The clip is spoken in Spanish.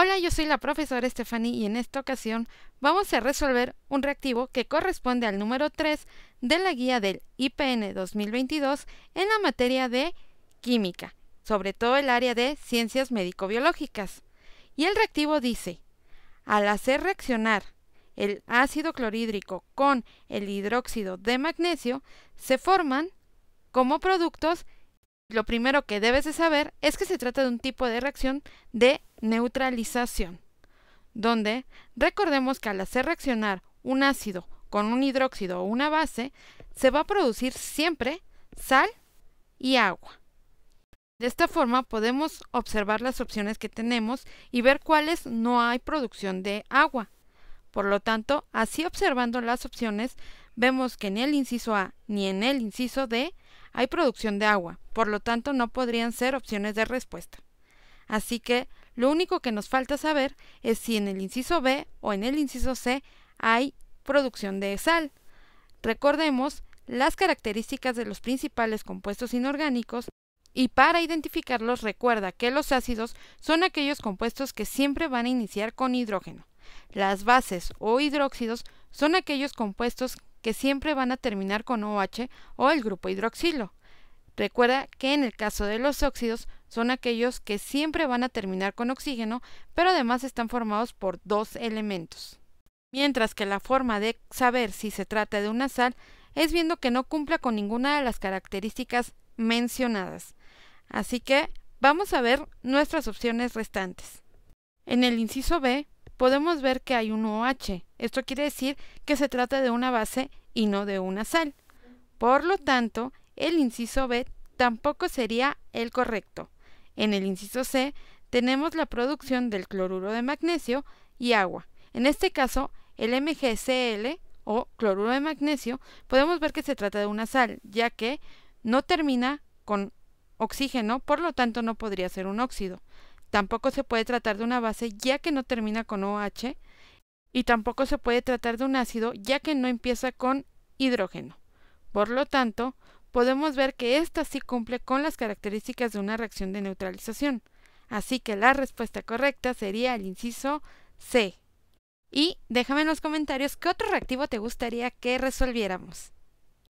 Hola, yo soy la profesora Stephanie y en esta ocasión vamos a resolver un reactivo que corresponde al número 3 de la guía del IPN 2022 en la materia de química, sobre todo el área de ciencias médico-biológicas. Y el reactivo dice, al hacer reaccionar el ácido clorhídrico con el hidróxido de magnesio, se forman como productos lo primero que debes de saber es que se trata de un tipo de reacción de neutralización, donde recordemos que al hacer reaccionar un ácido con un hidróxido o una base, se va a producir siempre sal y agua. De esta forma podemos observar las opciones que tenemos y ver cuáles no hay producción de agua. Por lo tanto, así observando las opciones vemos que ni el inciso A ni en el inciso D hay producción de agua, por lo tanto no podrían ser opciones de respuesta. Así que lo único que nos falta saber es si en el inciso B o en el inciso C hay producción de sal. Recordemos las características de los principales compuestos inorgánicos y para identificarlos recuerda que los ácidos son aquellos compuestos que siempre van a iniciar con hidrógeno. Las bases o hidróxidos son aquellos compuestos que siempre van a terminar con OH o el grupo hidroxilo. Recuerda que en el caso de los óxidos son aquellos que siempre van a terminar con oxígeno, pero además están formados por dos elementos. Mientras que la forma de saber si se trata de una sal es viendo que no cumpla con ninguna de las características mencionadas. Así que vamos a ver nuestras opciones restantes. En el inciso B podemos ver que hay un OH. Esto quiere decir que se trata de una base y no de una sal. Por lo tanto, el inciso B tampoco sería el correcto. En el inciso C tenemos la producción del cloruro de magnesio y agua. En este caso, el MgCl o cloruro de magnesio, podemos ver que se trata de una sal, ya que no termina con oxígeno, por lo tanto no podría ser un óxido. Tampoco se puede tratar de una base ya que no termina con OH y tampoco se puede tratar de un ácido ya que no empieza con hidrógeno. Por lo tanto, podemos ver que ésta sí cumple con las características de una reacción de neutralización. Así que la respuesta correcta sería el inciso C. Y déjame en los comentarios qué otro reactivo te gustaría que resolviéramos.